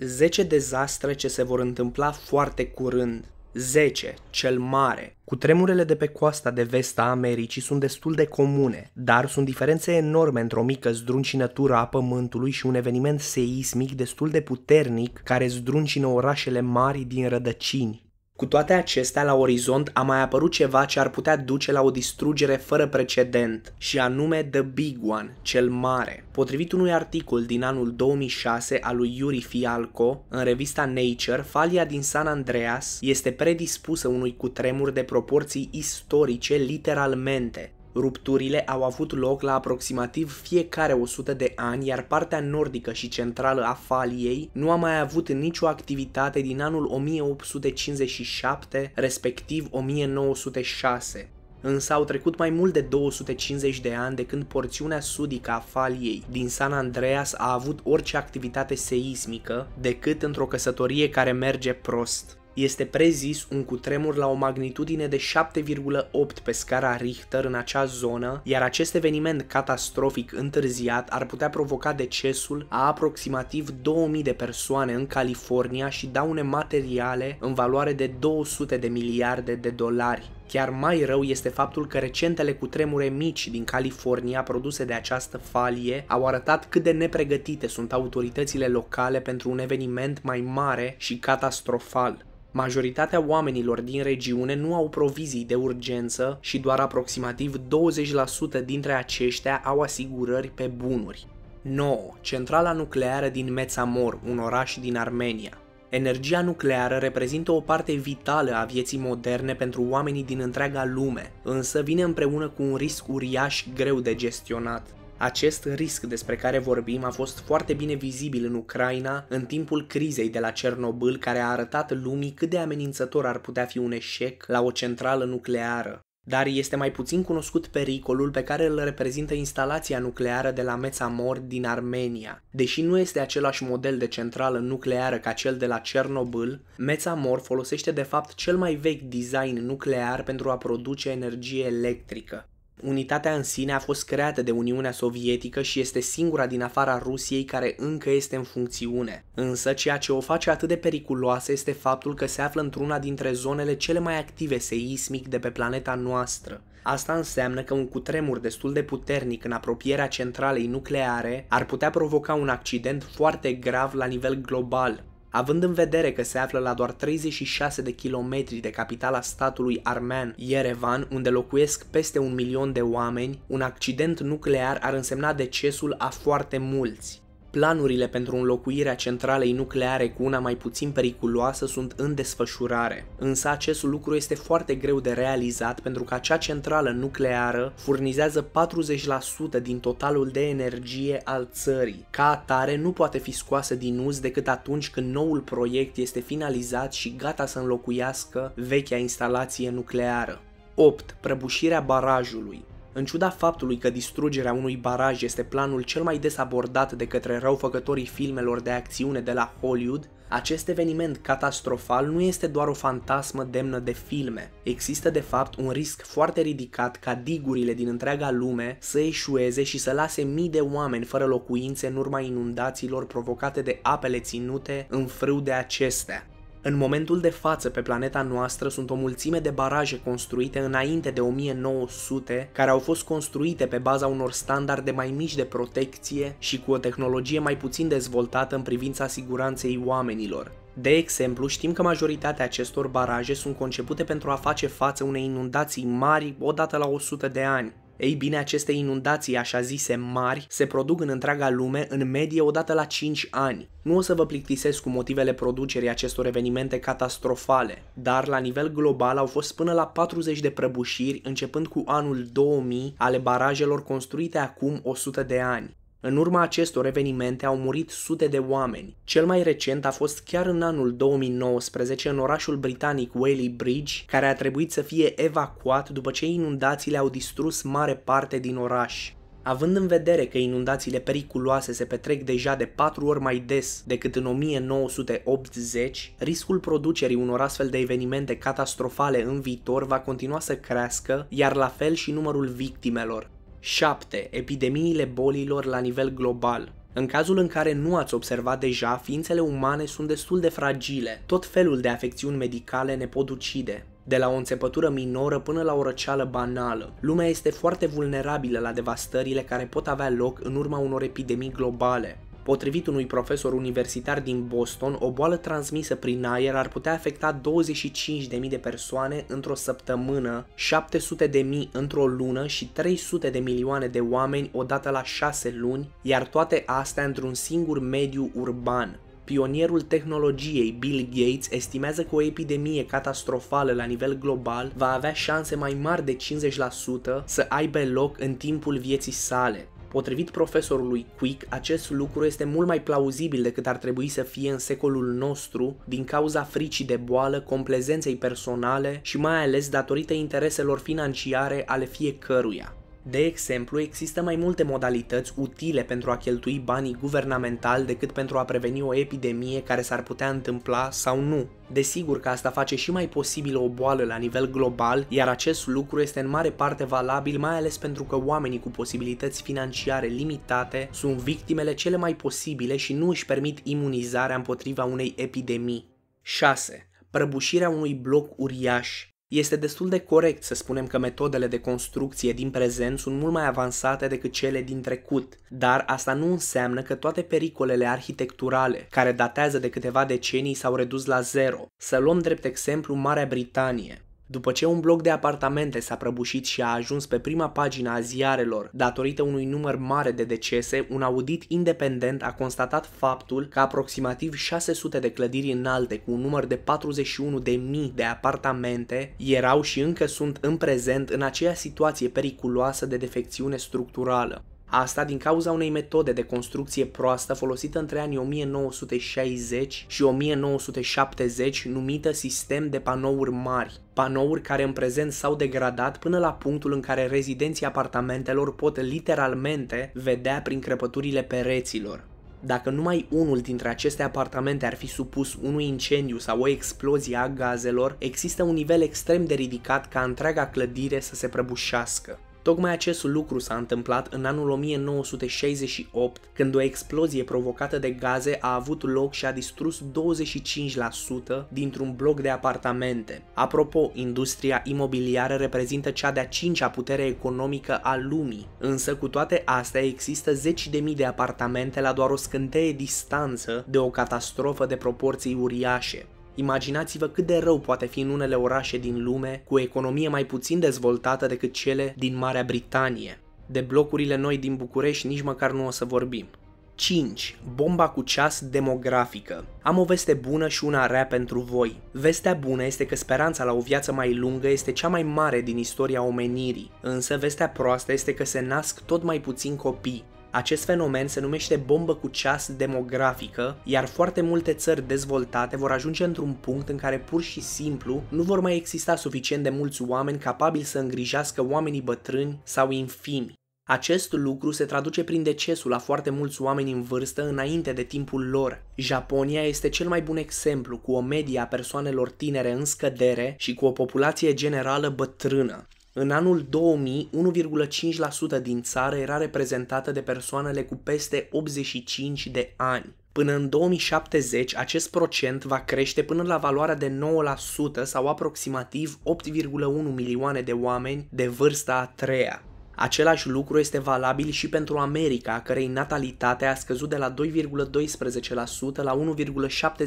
10 dezastre ce se vor întâmpla foarte curând. 10. Cel mare. Cu tremurele de pe coasta de vest a Americii sunt destul de comune, dar sunt diferențe enorme între o mică zdruncinătură a pământului și un eveniment seismic destul de puternic care zdruncină orașele mari din rădăcini. Cu toate acestea, la orizont a mai apărut ceva ce ar putea duce la o distrugere fără precedent, și anume The Big One, cel mare. Potrivit unui articol din anul 2006 al lui Yuri Fialco, în revista Nature, falia din San Andreas este predispusă unui cutremur de proporții istorice literalmente, Rupturile au avut loc la aproximativ fiecare 100 de ani, iar partea nordică și centrală a Faliei nu a mai avut nicio activitate din anul 1857, respectiv 1906 însă au trecut mai mult de 250 de ani de când porțiunea sudică a faliei din San Andreas a avut orice activitate seismică, decât într-o căsătorie care merge prost este prezis un cutremur la o magnitudine de 7,8 pe scara Richter în acea zonă, iar acest eveniment catastrofic întârziat ar putea provoca decesul a aproximativ 2000 de persoane în California și daune materiale în valoare de 200 de miliarde de dolari. Chiar mai rău este faptul că recentele cutremure mici din California produse de această falie au arătat cât de nepregătite sunt autoritățile locale pentru un eveniment mai mare și catastrofal. Majoritatea oamenilor din regiune nu au provizii de urgență și doar aproximativ 20% dintre aceștia au asigurări pe bunuri. 9. Centrala nucleară din Metsamor, un oraș din Armenia. Energia nucleară reprezintă o parte vitală a vieții moderne pentru oamenii din întreaga lume, însă vine împreună cu un risc uriaș greu de gestionat. Acest risc despre care vorbim a fost foarte bine vizibil în Ucraina în timpul crizei de la Cernobâl care a arătat lumii cât de amenințător ar putea fi un eșec la o centrală nucleară dar este mai puțin cunoscut pericolul pe care îl reprezintă instalația nucleară de la Mor din Armenia. Deși nu este același model de centrală nucleară ca cel de la Cernobâl, Mor folosește de fapt cel mai vechi design nuclear pentru a produce energie electrică. Unitatea în sine a fost creată de Uniunea Sovietică și este singura din afara Rusiei care încă este în funcțiune. Însă, ceea ce o face atât de periculoasă este faptul că se află într-una dintre zonele cele mai active seismic de pe planeta noastră. Asta înseamnă că un cutremur destul de puternic în apropierea centralei nucleare ar putea provoca un accident foarte grav la nivel global. Având în vedere că se află la doar 36 de kilometri de capitala statului armean Yerevan, unde locuiesc peste un milion de oameni, un accident nuclear ar însemna decesul a foarte mulți. Planurile pentru înlocuirea centralei nucleare cu una mai puțin periculoasă sunt în desfășurare, însă acest lucru este foarte greu de realizat pentru că acea centrală nucleară furnizează 40% din totalul de energie al țării. Ca atare nu poate fi scoasă din uz decât atunci când noul proiect este finalizat și gata să înlocuiască vechea instalație nucleară. 8. Prăbușirea barajului în ciuda faptului că distrugerea unui baraj este planul cel mai des abordat de către răufăcătorii filmelor de acțiune de la Hollywood, acest eveniment catastrofal nu este doar o fantasmă demnă de filme. Există de fapt un risc foarte ridicat ca digurile din întreaga lume să eșueze și să lase mii de oameni fără locuințe în urma inundațiilor provocate de apele ținute în frâu de acestea. În momentul de față pe planeta noastră sunt o mulțime de baraje construite înainte de 1900 care au fost construite pe baza unor standarde mai mici de protecție și cu o tehnologie mai puțin dezvoltată în privința siguranței oamenilor. De exemplu, știm că majoritatea acestor baraje sunt concepute pentru a face față unei inundații mari odată la 100 de ani, ei bine, aceste inundații așa zise mari se produc în întreaga lume în medie odată la 5 ani. Nu o să vă plictisesc cu motivele producerii acestor evenimente catastrofale, dar la nivel global au fost până la 40 de prăbușiri începând cu anul 2000 ale barajelor construite acum 100 de ani. În urma acestor evenimente au murit sute de oameni. Cel mai recent a fost chiar în anul 2019 în orașul britanic Whaley Bridge, care a trebuit să fie evacuat după ce inundațiile au distrus mare parte din oraș. Având în vedere că inundațiile periculoase se petrec deja de patru ori mai des decât în 1980, riscul producerii unor astfel de evenimente catastrofale în viitor va continua să crească, iar la fel și numărul victimelor. 7. Epidemiile bolilor la nivel global. În cazul în care nu ați observat deja, ființele umane sunt destul de fragile. Tot felul de afecțiuni medicale ne pot ucide. De la o înțepătură minoră până la o răceală banală, lumea este foarte vulnerabilă la devastările care pot avea loc în urma unor epidemii globale. Potrivit unui profesor universitar din Boston, o boală transmisă prin aer ar putea afecta 25.000 de persoane într-o săptămână, 700.000 într-o lună și 300 de milioane de oameni odată la 6 luni, iar toate astea într-un singur mediu urban, pionierul tehnologiei Bill Gates estimează că o epidemie catastrofală la nivel global va avea șanse mai mari de 50% să aibă loc în timpul vieții sale. Potrivit profesorului Quick, acest lucru este mult mai plauzibil decât ar trebui să fie în secolul nostru din cauza fricii de boală, complezenței personale și mai ales datorită intereselor financiare ale fiecăruia. De exemplu, există mai multe modalități utile pentru a cheltui banii guvernamental decât pentru a preveni o epidemie care s-ar putea întâmpla sau nu. Desigur că asta face și mai posibilă o boală la nivel global, iar acest lucru este în mare parte valabil mai ales pentru că oamenii cu posibilități financiare limitate sunt victimele cele mai posibile și nu își permit imunizarea împotriva unei epidemii. 6. Prăbușirea unui bloc uriaș este destul de corect să spunem că metodele de construcție din prezent sunt mult mai avansate decât cele din trecut, dar asta nu înseamnă că toate pericolele arhitecturale, care datează de câteva decenii, s-au redus la zero. Să luăm drept exemplu Marea Britanie. După ce un bloc de apartamente s-a prăbușit și a ajuns pe prima pagina a ziarelor, datorită unui număr mare de decese, un audit independent a constatat faptul că aproximativ 600 de clădiri înalte cu un număr de 41.000 de apartamente erau și încă sunt în prezent în aceea situație periculoasă de defecțiune structurală. Asta din cauza unei metode de construcție proastă folosită între anii 1960 și 1970 numită sistem de panouri mari, panouri care în prezent s-au degradat până la punctul în care rezidenții apartamentelor pot literalmente vedea prin crăpăturile pereților. Dacă numai unul dintre aceste apartamente ar fi supus unui incendiu sau o explozie a gazelor, există un nivel extrem de ridicat ca întreaga clădire să se prăbușească. Tocmai acest lucru s-a întâmplat în anul 1968, când o explozie provocată de gaze a avut loc și a distrus 25% dintr-un bloc de apartamente. Apropo, industria imobiliară reprezintă cea de-a cincea putere economică a lumii, însă cu toate astea există zeci de mii de apartamente la doar o scânteie distanță de o catastrofă de proporții uriașe. Imaginați-vă cât de rău poate fi în unele orașe din lume cu o economie mai puțin dezvoltată decât cele din Marea Britanie. De blocurile noi din București nici măcar nu o să vorbim. 5. Bomba cu ceas demografică. Am o veste bună și una rea pentru voi. Vestea bună este că speranța la o viață mai lungă este cea mai mare din istoria omenirii, însă vestea proastă este că se nasc tot mai puțin copii. Acest fenomen se numește bombă cu ceas demografică, iar foarte multe țări dezvoltate vor ajunge într-un punct în care pur și simplu nu vor mai exista suficient de mulți oameni capabili să îngrijească oamenii bătrâni sau infimi. Acest lucru se traduce prin decesul a foarte mulți oameni în vârstă înainte de timpul lor. Japonia este cel mai bun exemplu, cu o medie a persoanelor tinere în scădere și cu o populație generală bătrână. În anul 2000, 1,5% din țară era reprezentată de persoanele cu peste 85 de ani. Până în 2070, acest procent va crește până la valoarea de 9% sau aproximativ 8,1 milioane de oameni de vârsta a treia. Același lucru este valabil și pentru America, cărei natalitate a scăzut de la 2,12% la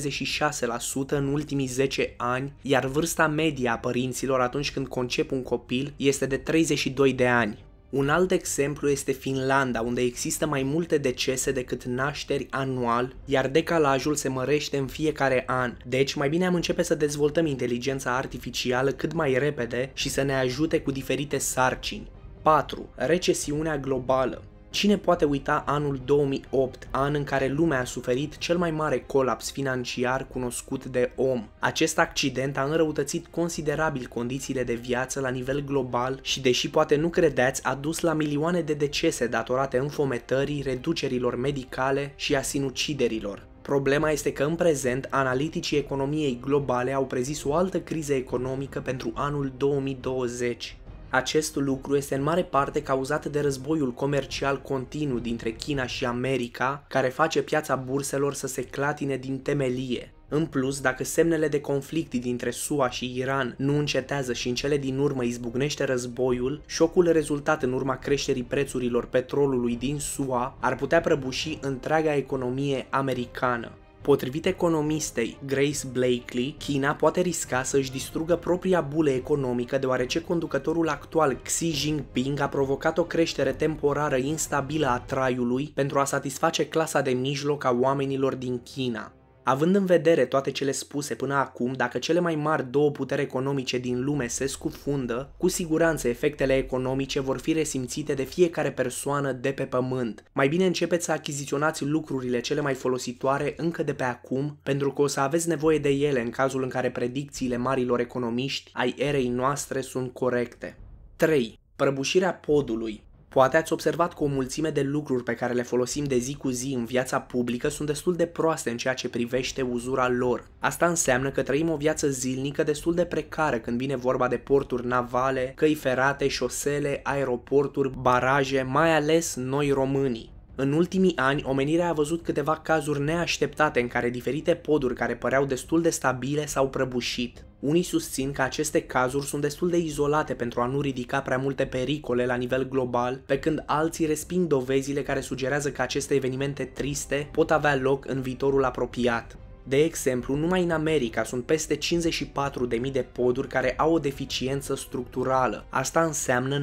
1,76% în ultimii 10 ani, iar vârsta medie a părinților atunci când concep un copil este de 32 de ani. Un alt exemplu este Finlanda, unde există mai multe decese decât nașteri anual, iar decalajul se mărește în fiecare an. Deci, mai bine am începe să dezvoltăm inteligența artificială cât mai repede și să ne ajute cu diferite sarcini. 4. Recesiunea globală. Cine poate uita anul 2008, an în care lumea a suferit cel mai mare colaps financiar cunoscut de om? Acest accident a înrăutățit considerabil condițiile de viață la nivel global și, deși poate nu credeți, a dus la milioane de decese datorate înfometării, reducerilor medicale și a sinuciderilor. Problema este că în prezent analiticii economiei globale au prezis o altă criză economică pentru anul 2020. Acest lucru este în mare parte cauzat de războiul comercial continuu dintre China și America, care face piața burselor să se clatine din temelie. În plus, dacă semnele de conflict dintre SUA și Iran nu încetează și în cele din urmă izbucnește războiul, șocul rezultat în urma creșterii prețurilor petrolului din SUA ar putea prăbuși întreaga economie americană. Potrivit economistei Grace Blakely, China poate risca să își distrugă propria bulă economică deoarece conducătorul actual Xi Jinping a provocat o creștere temporară instabilă a traiului pentru a satisface clasa de mijloc a oamenilor din China. Având în vedere toate cele spuse până acum, dacă cele mai mari două puteri economice din lume se scufundă, cu siguranță efectele economice vor fi resimțite de fiecare persoană de pe pământ. Mai bine începeți să achiziționați lucrurile cele mai folositoare încă de pe acum, pentru că o să aveți nevoie de ele în cazul în care predicțiile marilor economiști ai erei noastre sunt corecte. 3. Prăbușirea podului Poate ați observat că o mulțime de lucruri pe care le folosim de zi cu zi în viața publică sunt destul de proaste în ceea ce privește uzura lor. Asta înseamnă că trăim o viață zilnică destul de precară când vine vorba de porturi navale, căi ferate, șosele, aeroporturi, baraje, mai ales noi românii. În ultimii ani, omenirea a văzut câteva cazuri neașteptate în care diferite poduri care păreau destul de stabile s-au prăbușit. Unii susțin că aceste cazuri sunt destul de izolate pentru a nu ridica prea multe pericole la nivel global, pe când alții resping dovezile care sugerează că aceste evenimente triste pot avea loc în viitorul apropiat. De exemplu, numai în America sunt peste 54.000 de poduri care au o deficiență structurală. Asta înseamnă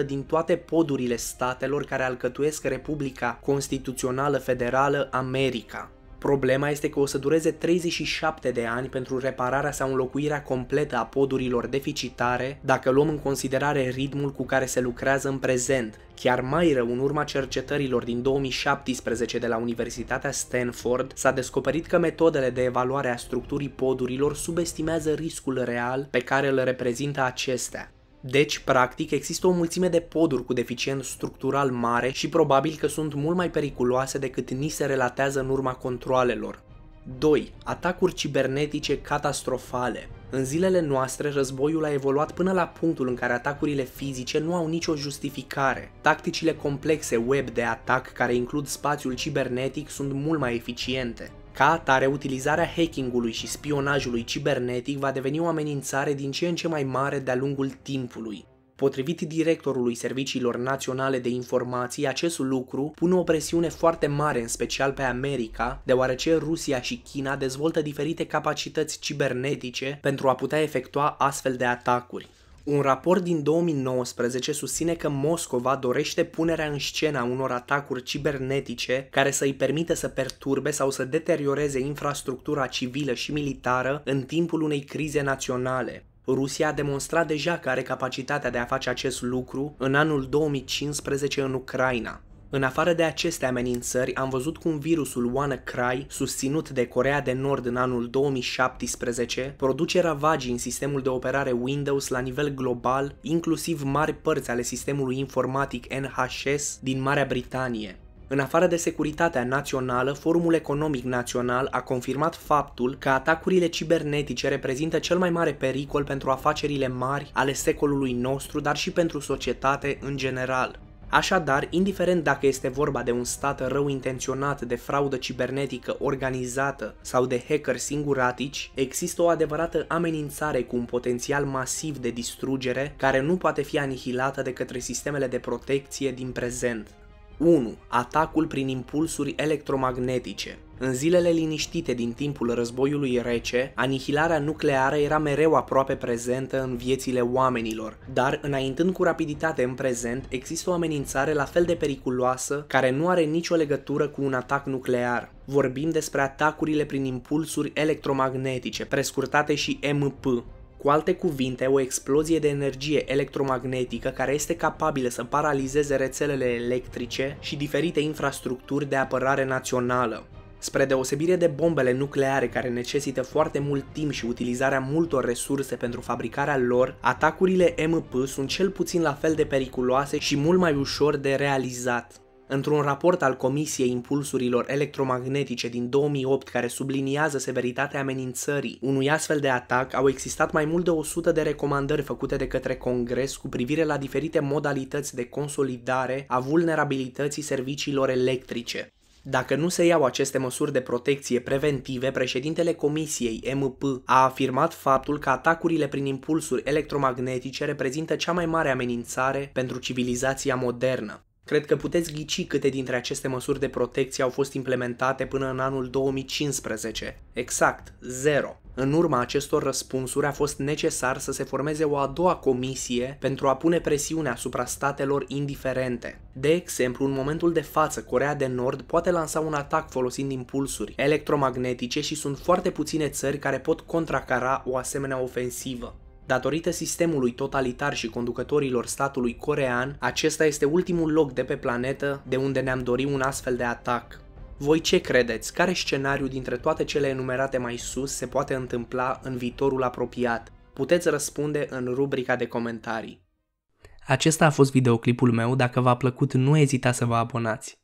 9% din toate podurile statelor care alcătuiesc Republica Constituțională Federală America. Problema este că o să dureze 37 de ani pentru repararea sau înlocuirea completă a podurilor deficitare, dacă luăm în considerare ritmul cu care se lucrează în prezent. Chiar mai rău, în urma cercetărilor din 2017 de la Universitatea Stanford, s-a descoperit că metodele de evaluare a structurii podurilor subestimează riscul real pe care îl reprezintă acestea. Deci, practic, există o mulțime de poduri cu deficient structural mare și probabil că sunt mult mai periculoase decât ni se relatează în urma controalelor. 2. Atacuri cibernetice catastrofale. În zilele noastre, războiul a evoluat până la punctul în care atacurile fizice nu au nicio justificare. Tacticile complexe web de atac care includ spațiul cibernetic sunt mult mai eficiente. Ca atare, utilizarea hacking-ului și spionajului cibernetic va deveni o amenințare din ce în ce mai mare de-a lungul timpului. Potrivit directorului Serviciilor Naționale de Informații, acest lucru pune o presiune foarte mare, în special pe America, deoarece Rusia și China dezvoltă diferite capacități cibernetice pentru a putea efectua astfel de atacuri. Un raport din 2019 susține că Moscova dorește punerea în scenă a unor atacuri cibernetice care să îi permită să perturbe sau să deterioreze infrastructura civilă și militară în timpul unei crize naționale. Rusia a demonstrat deja că are capacitatea de a face acest lucru în anul 2015 în Ucraina. În afară de aceste amenințări, am văzut cum virusul WannaCry, susținut de Corea de Nord în anul 2017, produce ravagii în sistemul de operare Windows la nivel global, inclusiv mari părți ale sistemului informatic NHS din Marea Britanie. În afară de securitatea națională, Forumul Economic Național a confirmat faptul că atacurile cibernetice reprezintă cel mai mare pericol pentru afacerile mari ale secolului nostru, dar și pentru societate în general. Așadar, indiferent dacă este vorba de un stat rău intenționat, de fraudă cibernetică organizată sau de hacker singuratici, există o adevărată amenințare cu un potențial masiv de distrugere care nu poate fi anihilată de către sistemele de protecție din prezent. 1. Atacul prin impulsuri electromagnetice în zilele liniștite din timpul războiului rece, anihilarea nucleară era mereu aproape prezentă în viețile oamenilor, dar înaintând cu rapiditate în prezent, există o amenințare la fel de periculoasă care nu are nicio legătură cu un atac nuclear. Vorbim despre atacurile prin impulsuri electromagnetice, prescurtate și MP, cu alte cuvinte, o explozie de energie electromagnetică care este capabilă să paralizeze rețelele electrice și diferite infrastructuri de apărare națională. Spre deosebire de bombele nucleare care necesită foarte mult timp și utilizarea multor resurse pentru fabricarea lor, atacurile MP sunt cel puțin la fel de periculoase și mult mai ușor de realizat. Într-un raport al Comisiei Impulsurilor Electromagnetice din 2008 care subliniază severitatea amenințării unui astfel de atac, au existat mai mult de 100 de recomandări făcute de către Congres cu privire la diferite modalități de consolidare a vulnerabilității serviciilor electrice. Dacă nu se iau aceste măsuri de protecție preventive, președintele Comisiei MP a afirmat faptul că atacurile prin impulsuri electromagnetice reprezintă cea mai mare amenințare pentru civilizația modernă. Cred că puteți ghici câte dintre aceste măsuri de protecție au fost implementate până în anul 2015. Exact, zero. În urma acestor răspunsuri a fost necesar să se formeze o a doua comisie pentru a pune presiune asupra statelor indiferente. De exemplu, în momentul de față, Corea de Nord poate lansa un atac folosind impulsuri electromagnetice și sunt foarte puține țări care pot contracara o asemenea ofensivă. Datorită sistemului totalitar și conducătorilor statului corean, acesta este ultimul loc de pe planetă de unde ne-am dorit un astfel de atac. Voi ce credeți? Care scenariu dintre toate cele enumerate mai sus se poate întâmpla în viitorul apropiat? Puteți răspunde în rubrica de comentarii. Acesta a fost videoclipul meu, dacă v-a plăcut nu ezita să vă abonați.